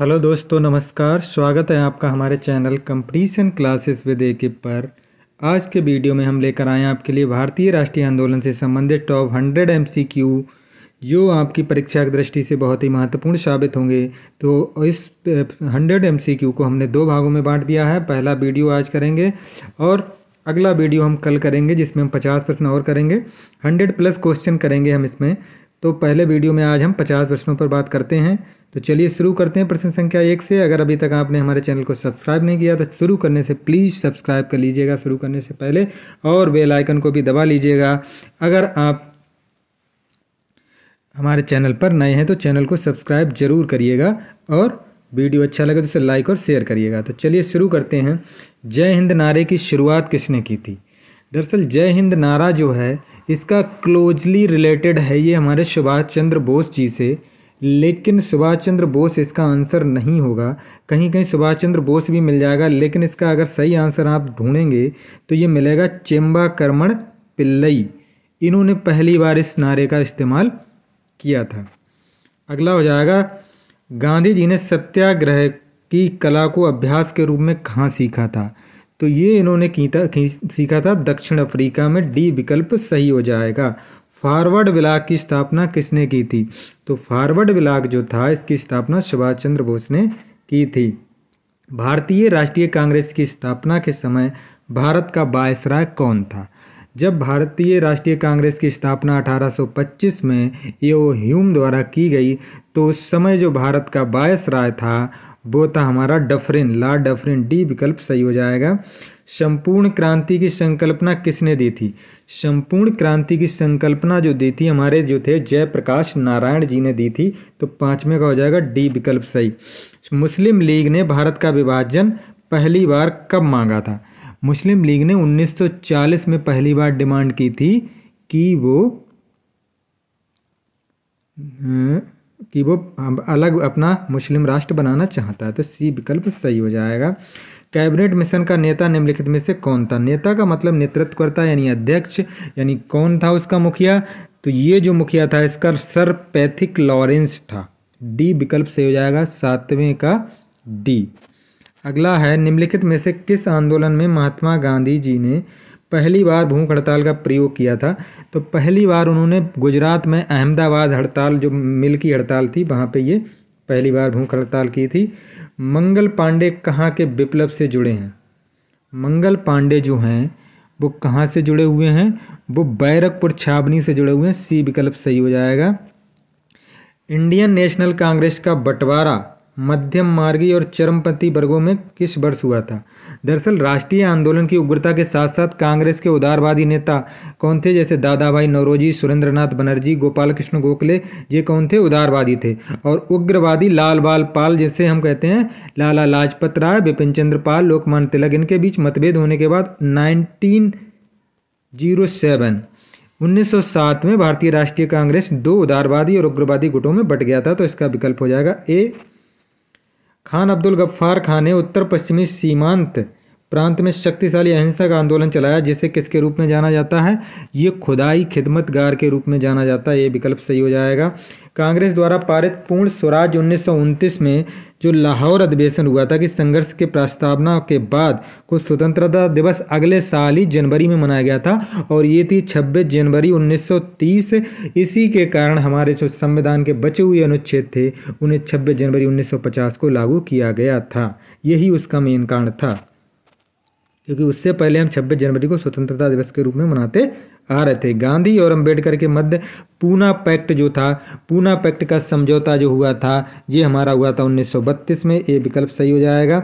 hello दोस्तों नमस्कार स्वागत है आपका हमारे channel competition classes with AK पर आज के वीडियो में हम लेकर आए हैं आपके लिए भारतीय राष्ट्रीय आंदोलन से संबंधित टॉप हंड्रेड एम जो आपकी परीक्षा की दृष्टि से बहुत ही महत्वपूर्ण साबित होंगे तो इस हंड्रेड एम को हमने दो भागों में बांट दिया है पहला वीडियो आज करेंगे और अगला वीडियो हम कल करेंगे जिसमें हम पचास प्रश्न और करेंगे हंड्रेड प्लस क्वेश्चन करेंगे हम इसमें तो पहले वीडियो में आज हम पचास प्रश्नों पर बात करते हैं तो चलिए शुरू करते हैं प्रश्न संख्या एक से अगर अभी तक आपने हमारे चैनल को सब्सक्राइब नहीं किया तो शुरू करने से प्लीज़ सब्सक्राइब कर लीजिएगा शुरू करने से पहले और बेल आइकन को भी दबा लीजिएगा अगर आप हमारे चैनल पर नए हैं तो चैनल को सब्सक्राइब जरूर करिएगा और वीडियो अच्छा लगे तो उसे लाइक और शेयर करिएगा तो चलिए शुरू करते हैं जय हिंद नारे की शुरुआत किसने की थी दरअसल जय हिंद नारा जो है इसका क्लोजली रिलेटेड है ये हमारे सुभाष चंद्र बोस जी से लेकिन सुभाष चंद्र बोस इसका आंसर नहीं होगा कहीं कहीं सुभाष चंद्र बोस भी मिल जाएगा लेकिन इसका अगर सही आंसर आप ढूंढेंगे तो ये मिलेगा चेम्बा कर्मण पिल्लई इन्होंने पहली बार इस नारे का इस्तेमाल किया था अगला हो जाएगा गांधी जी ने सत्याग्रह की कला को अभ्यास के रूप में कहाँ सीखा था तो ये इन्होंने सीखा था दक्षिण अफ्रीका में डी विकल्प सही हो जाएगा फारवर्ड ब्लाक की स्थापना किसने की थी तो फारवर्ड ब्लाक जो था इसकी स्थापना सुभाष चंद्र बोस ने की थी भारतीय राष्ट्रीय कांग्रेस की स्थापना के समय भारत का बायसराय कौन था जब भारतीय राष्ट्रीय कांग्रेस की स्थापना 1825 में यो ह्यूम द्वारा की गई तो उस समय जो भारत का बायसराय था वो था हमारा डफरिन ला डफरिन डी विकल्प सही हो जाएगा संपूर्ण क्रांति की संकल्पना किसने दी थी संपूर्ण क्रांति की संकल्पना जो दी थी हमारे जो थे जयप्रकाश नारायण जी ने दी थी तो पांचवें का हो जाएगा डी विकल्प सही मुस्लिम लीग ने भारत का विभाजन पहली बार कब मांगा था मुस्लिम लीग ने 1940 में पहली बार डिमांड की थी कि वो अं, कि वो अलग अपना मुस्लिम राष्ट्र बनाना चाहता है तो सी विकल्प सही हो जाएगा कैबिनेट मिशन का नेता निम्नलिखित में से कौन था नेता का मतलब नेतृत्व करता यानी अध्यक्ष यानी कौन था उसका मुखिया तो ये जो मुखिया था इसका सर पैथिक लॉरेंस था डी विकल्प सही हो जाएगा सातवें का डी अगला है निम्नलिखित में से किस आंदोलन में महात्मा गांधी जी ने पहली बार भूख हड़ताल का प्रयोग किया था तो पहली बार उन्होंने गुजरात में अहमदाबाद हड़ताल जो मिल की हड़ताल थी वहाँ पे ये पहली बार भूख हड़ताल की थी मंगल पांडे कहाँ के विप्लव से जुड़े हैं मंगल पांडे जो हैं वो कहाँ से जुड़े हुए हैं वो बैरकपुर छाबनी से जुड़े हुए हैं सी विकल्प सही हो जाएगा इंडियन नेशनल कांग्रेस का बंटवारा मध्यम मार्गी और चरमपंथी वर्गों में किस वर्ष हुआ था दरअसल राष्ट्रीय आंदोलन की उग्रता के साथ साथ कांग्रेस के उदारवादी नेता कौन थे जैसे दादा भाई नौरोजी सुरेंद्रनाथ बनर्जी गोपाल कृष्ण गोखले ये कौन थे उदारवादी थे और उग्रवादी लाल बाल पाल जैसे हम कहते हैं लाला लाजपत राय बिपिन चंद्र पाल लोकमान तिलक इनके बीच मतभेद होने के बाद नाइनटीन जीरो सेवन 1907 में भारतीय राष्ट्रीय कांग्रेस दो उदारवादी और उग्रवादी गुटों में बट गया था तो इसका विकल्प हो जाएगा ए खान अब्दुल गफ्फार खान ने उत्तर पश्चिमी सीमांत प्रांत में शक्तिशाली अहिंसा का आंदोलन चलाया जिसे किसके रूप में जाना जाता है ये खुदाई खिदमतगार के रूप में जाना जाता है ये विकल्प सही हो जाएगा कांग्रेस द्वारा पारित पूर्ण स्वराज उन्नीस में जो लाहौर अधिवेशन हुआ था कि संघर्ष के प्रस्तावना के बाद कुछ स्वतंत्रता दिवस अगले साल ही जनवरी में मनाया गया था और ये थी 26 जनवरी 1930 इसी के कारण हमारे जो संविधान के बचे हुए अनुच्छेद थे उन्हें 26 जनवरी 1950 को लागू किया गया था यही उसका मेन कारण था क्योंकि उससे पहले हम छब्बीस जनवरी को स्वतंत्रता दिवस के रूप में मनाते आ रहे थे गांधी और अंबेडकर के मध्य पूना पैक्ट जो था पूना पैक्ट का समझौता जो हुआ था ये हमारा हुआ था 1932 में ये विकल्प सही हो जाएगा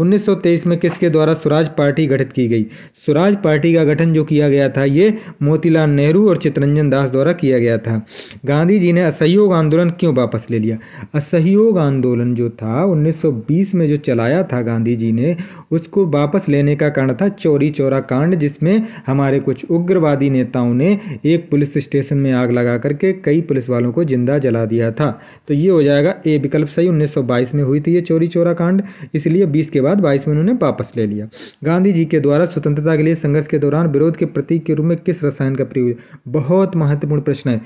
1923 में किसके द्वारा स्वराज पार्टी गठित की गई स्वराज पार्टी का गठन जो किया गया था ये मोतीलाल नेहरू और चितरंजन दास द्वारा किया गया था गांधी जी ने असहयोग आंदोलन क्यों वापस ले लिया असहयोग आंदोलन जो था उन्नीस में जो चलाया था गांधी जी ने उसको वापस लेने का कारण था चोरी चौरा कांड जिसमें हमारे कुछ उग्रवादी नेता नेताओं ने एक पुलिस स्टेशन में आग लगा करके कई पुलिस वालों को जिंदा जला दिया था तो ये हो जाएगा ए विकल्प सही 1922 में हुई थी ये चोरी चोरा कांड इसलिए 20 के बाद 22 में उन्होंने वापस ले लिया गांधी जी के द्वारा स्वतंत्रता के लिए संघर्ष के दौरान विरोध के प्रतीक के रूप में किस रसायन का प्रयोग बहुत महत्वपूर्ण प्रश्न है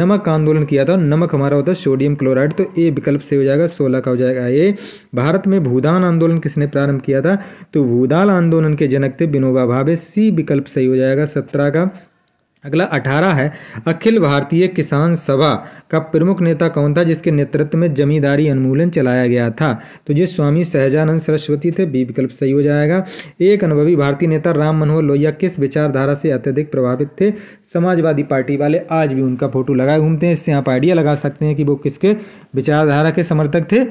नमक आंदोलन किया था नमक हमारा होता है सोडियम क्लोराइड तो ए विकल्प से हो जाएगा सोलह का हो जाएगा ए भारत में भूदान आंदोलन किसने प्रारंभ किया था तो भूदान आंदोलन के जनक थे विनोबा भावे सी विकल्प सही हो जाएगा सत्रह का अगला अठारह है अखिल भारतीय किसान सभा का प्रमुख नेता कौन था जिसके नेतृत्व में जमींदारी उन्मूलन चलाया गया था तो ये स्वामी सहजानंद सरस्वती थे बी विकल्प सही हो जाएगा एक अनुभवी भारतीय नेता राम मनोहर लोहिया किस विचारधारा से अत्यधिक प्रभावित थे समाजवादी पार्टी वाले आज भी उनका फोटो लगाए घूमते हैं इससे आप आइडिया लगा सकते हैं कि वो किसके विचारधारा के समर्थक थे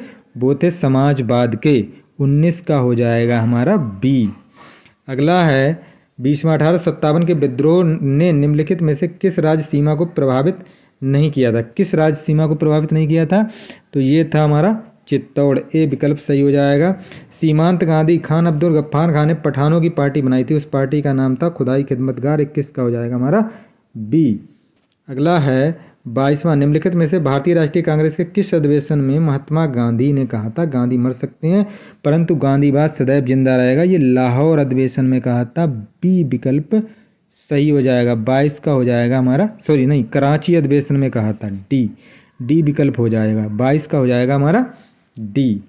वो थे समाजवाद के उन्नीस का हो जाएगा हमारा बी अगला है बीस में अठारह सत्तावन के विद्रोह ने निम्नलिखित में से किस राज्य सीमा को प्रभावित नहीं किया था किस राज्य सीमा को प्रभावित नहीं किया था तो ये था हमारा चित्तौड़ ए विकल्प सही हो जाएगा सीमांत गांधी खान अब्दुल गफ्फार खान ने पठानों की पार्टी बनाई थी उस पार्टी का नाम था खुदाई खिदमतगार इक्कीस का हो जाएगा हमारा बी अगला है बाईसवां निम्नलिखित में से भारतीय राष्ट्रीय कांग्रेस के किस अधिवेशन में महात्मा गांधी ने कहा था गांधी मर सकते हैं परंतु गांधीवाद सदैव जिंदा रहेगा ये लाहौर अधिवेशन में कहा था बी विकल्प सही हो जाएगा बाईस का हो जाएगा हमारा सॉरी नहीं कराची अधिवेशन में कहा था डी डी विकल्प हो जाएगा बाईस का हो जाएगा हमारा डी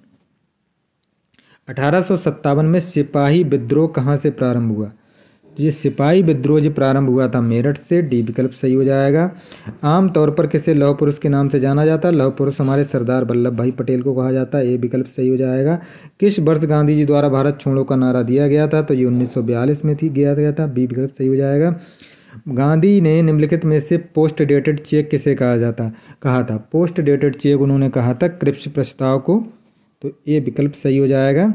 अठारह में सिपाही विद्रोह कहाँ से प्रारंभ हुआ तो ये सिपाही विद्रोह जो प्रारंभ हुआ था मेरठ से डी विकल्प सही हो जाएगा आम तौर पर किसे लौह पुरुष के नाम से जाना जाता है लौह पुरुष हमारे सरदार वल्लभ भाई पटेल को कहा जाता है ए विकल्प सही हो जाएगा किस वर्ष गांधी जी द्वारा भारत छोड़ो का नारा दिया गया था तो ये उन्नीस में थी गया गया था बी विकल्प सही हो जाएगा गांधी ने निम्नलिखित में से पोस्ट डेटेड चेक किसे कहा जाता कहा था पोस्ट डेटेड चेक उन्होंने कहा था क्रिप्स प्रस्ताव को तो ये विकल्प सही हो जाएगा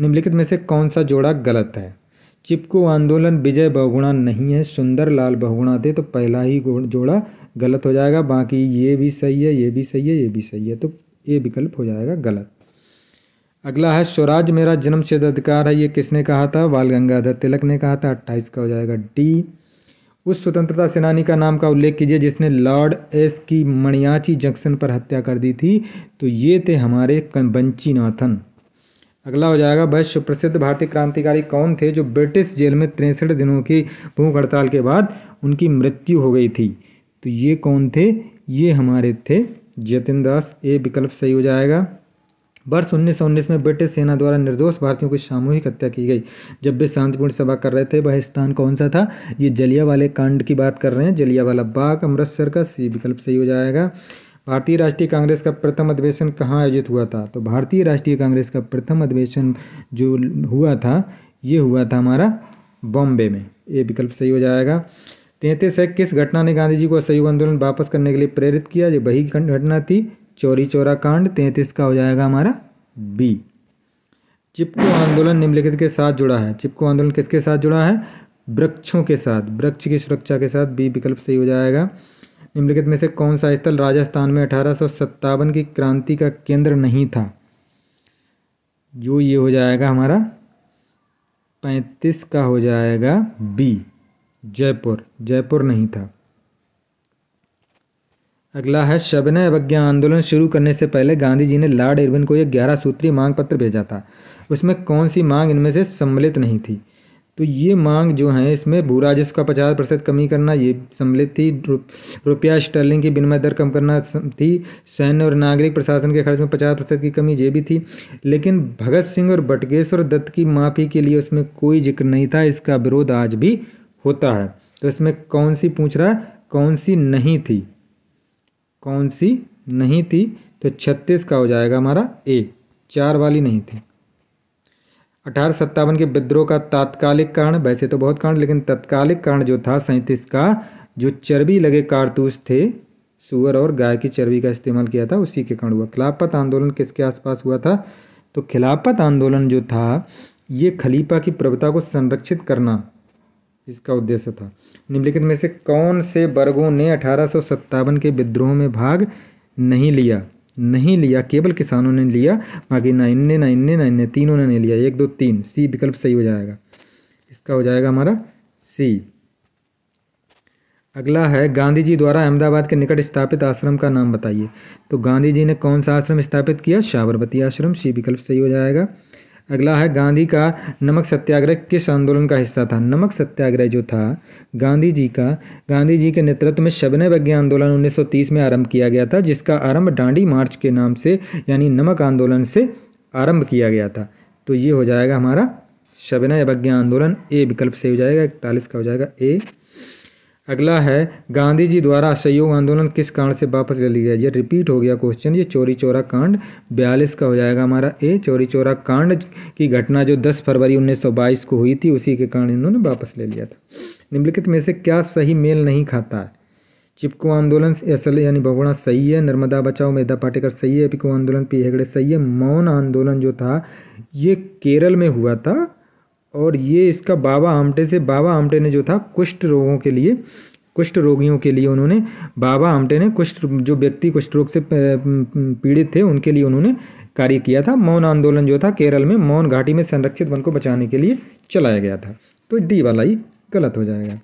निम्नलिखित में से कौन सा जोड़ा गलत है चिपको आंदोलन विजय बहुगुणा नहीं है सुंदर लाल बहुगुणा थे तो पहला ही जोड़ा गलत हो जाएगा बाकी ये भी सही है ये भी सही है ये भी सही है तो ये विकल्प हो जाएगा गलत अगला है स्वराज मेरा जन्म सिद्ध अधिकार है ये किसने कहा था बाल गंगाधर तिलक ने कहा था अट्ठाईस का हो जाएगा डी उस स्वतंत्रता सेनानी का नाम का उल्लेख कीजिए जिसने लॉर्ड एस की मणियाची जंक्शन पर हत्या कर दी थी तो ये थे हमारे बंचीनाथन अगला हो जाएगा वैश्य प्रसिद्ध भारतीय क्रांतिकारी कौन थे जो ब्रिटिश जेल में तिरसठ दिनों की भूख हड़ताल के बाद उनकी मृत्यु हो गई थी तो ये कौन थे ये हमारे थे जतिन दास ये विकल्प सही हो जाएगा वर्ष उन्नीस सौ में ब्रिटिश सेना द्वारा निर्दोष भारतीयों की सामूहिक हत्या की गई जब वे शांतिपूर्ण सभा कर रहे थे वह स्थान कौन सा था ये जलिया वाले कांड की बात कर रहे हैं जलिया वाला बाग अमृतसर का सी विकल्प सही हो जाएगा भारतीय राष्ट्रीय कांग्रेस का प्रथम अधिवेशन कहाँ आयोजित हुआ था तो भारतीय राष्ट्रीय कांग्रेस का प्रथम अधिवेशन जो हुआ था ये हुआ था हमारा बॉम्बे में ये विकल्प सही हो जाएगा तैंतीस है किस घटना ने गांधी जी को सहयोग आंदोलन वापस करने के लिए प्रेरित किया ये वही घटना थी चोरी चौरा कांड तैंतीस का हो जाएगा हमारा बी चिपको आंदोलन निम्नलिखित के साथ जुड़ा है चिपको आंदोलन किसके साथ जुड़ा है वृक्षों के साथ वृक्ष की सुरक्षा के साथ बी विकल्प सही हो जाएगा निम्नलिखित में से कौन सा स्थल राजस्थान में अठारह की क्रांति का केंद्र नहीं था जो ये हो जाएगा हमारा पैंतीस का हो जाएगा बी जयपुर जयपुर नहीं था अगला है शबनय अवज्ञा आंदोलन शुरू करने से पहले गांधी जी ने लॉर्ड इरविन को यह ग्यारह सूत्रीय मांग पत्र भेजा था उसमें कौन सी मांग इनमें से सम्मिलित नहीं थी तो ये मांग जो है इसमें भू राजस्व का पचास प्रतिशत कमी करना ये सम्मिलित थी रुपया स्टर्लिंग की विनिमय दर कम करना थी सैन्य और नागरिक प्रशासन के खर्च में पचास प्रतिशत की कमी ये भी थी लेकिन भगत सिंह और बटगेश्वर दत्त की माफ़ी के लिए उसमें कोई जिक्र नहीं था इसका विरोध आज भी होता है तो इसमें कौन सी पूछ रहा है कौन सी नहीं थी कौन सी नहीं थी तो छत्तीस का हो जाएगा हमारा ए चार वाली नहीं थी अठारह सत्तावन के विद्रोह का तात्कालिक कारण वैसे तो बहुत कारण लेकिन तत्कालिक कारण जो था सैंतीस का जो चर्बी लगे कारतूस थे सुअर और गाय की चर्बी का इस्तेमाल किया था उसी के कारण हुआ खिलाफत आंदोलन किसके आसपास हुआ था तो खिलाफत आंदोलन जो था ये खलीफा की प्रभुता को संरक्षित करना इसका उद्देश्य था निम्नलिखित में से कौन से वर्गों ने अठारह के विद्रोह में भाग नहीं लिया नहीं लिया केवल किसानों ने लिया बाकी नाइन्ने नाइन्ने नाइन्ने तीनों ने नहीं लिया एक दो तीन सी विकल्प सही हो जाएगा इसका हो जाएगा हमारा सी अगला है गांधी जी द्वारा अहमदाबाद के निकट स्थापित आश्रम का नाम बताइए तो गांधी जी ने कौन सा आश्रम स्थापित किया साबरमती आश्रम सी विकल्प सही हो जाएगा अगला है गांधी का नमक सत्याग्रह किस आंदोलन का हिस्सा था नमक सत्याग्रह जो था गांधी जी का गांधी जी के नेतृत्व में शबन वज्ञा आंदोलन 1930 में आरंभ किया गया था जिसका आरंभ डांडी मार्च के नाम से यानी नमक आंदोलन से आरंभ किया गया था तो ये हो जाएगा हमारा शबन वज्ञा आंदोलन ए विकल्प से हो जाएगा इकतालीस का हो जाएगा ए अगला है गांधी जी द्वारा सहयोग आंदोलन किस कारण से वापस ले लिया ये रिपीट हो गया क्वेश्चन ये चोरी चोरा कांड बयालीस का हो जाएगा हमारा ए चोरी चोरा कांड की घटना जो 10 फरवरी 1922 को हुई थी उसी के कारण इन्होंने वापस ले लिया था निम्नलिखित में से क्या सही मेल नहीं खाता है चिपको आंदोलन असल यानी भगोड़ा सही है नर्मदा बचाओ मेधा पाटेकर सही है पिको आंदोलन पी हेगड़े सही है मौन आंदोलन जो था ये केरल में हुआ था और ये इसका बाबा आमटे से बाबा आमटे ने जो था कुष्ठ रोगों के लिए कुष्ठ रोगियों के लिए उन्होंने बाबा आमटे ने कुष्ठ जो व्यक्ति कुष्ठ रोग से पीड़ित थे उनके लिए उन्होंने कार्य किया था मौन आंदोलन जो था केरल में मौन घाटी में संरक्षित वन को बचाने के लिए चलाया गया था तो डी वाला ही गलत हो जाएगा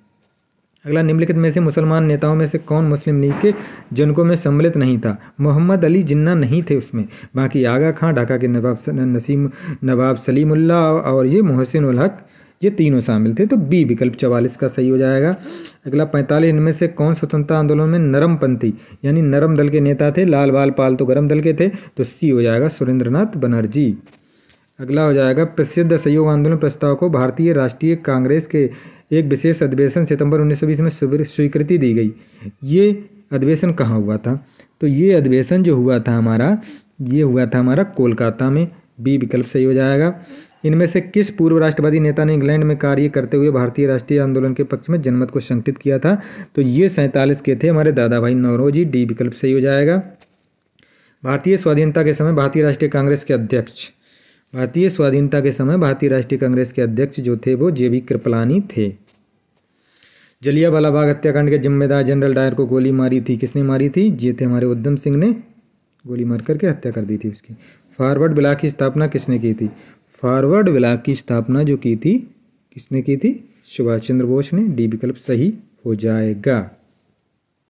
अगला निम्नलिखित में से मुसलमान नेताओं में से कौन मुस्लिम लीग के जनकों में सम्मिलित नहीं था मोहम्मद अली जिन्ना नहीं थे उसमें बाकी आगा खां ढाका के नवाब नसीम नवाब सलीमुल्ला और ये मोहसिन उल हक ये तीनों शामिल थे तो बी विकल्प चवालीस का सही हो जाएगा अगला पैंतालीस इनमें से कौन स्वतंत्रता आंदोलन में नरमपंथी यानी नरम दल के नेता थे लाल बाल पाल तो गर्म दल के थे तो सी हो जाएगा सुरेंद्रनाथ बनर्जी अगला हो जाएगा प्रसिद्ध सहयोग आंदोलन प्रस्ताव को भारतीय राष्ट्रीय कांग्रेस के एक विशेष अधिवेशन सितंबर 1920 में स्वीकृति दी गई ये अधिवेशन कहाँ हुआ था तो ये अधिवेशन जो हुआ था हमारा ये हुआ था हमारा कोलकाता में बी विकल्प सही हो जाएगा इनमें से किस पूर्व राष्ट्रवादी नेता ने इंग्लैंड में कार्य करते हुए भारतीय राष्ट्रीय आंदोलन के पक्ष में जनमत को शंकित किया था तो ये सैंतालीस के थे हमारे दादा भाई नौरोजी डी विकल्प सही हो जाएगा भारतीय स्वाधीनता के समय भारतीय राष्ट्रीय कांग्रेस के अध्यक्ष भारतीय स्वाधीनता के समय भारतीय राष्ट्रीय कांग्रेस के अध्यक्ष जो थे वो जे वी कृपलानी थे जलियावाला बाग हत्याकांड के जिम्मेदार जनरल डायर को गोली मारी थी किसने मारी थी ये थे हमारे उद्धम सिंह ने गोली मार करके हत्या कर दी थी उसकी फॉरवर्ड ब्लाक की स्थापना किसने की थी फॉरवर्ड ब्लाक की स्थापना जो की थी किसने की थी सुभाष चंद्र बोस ने डी विकल्प सही हो जाएगा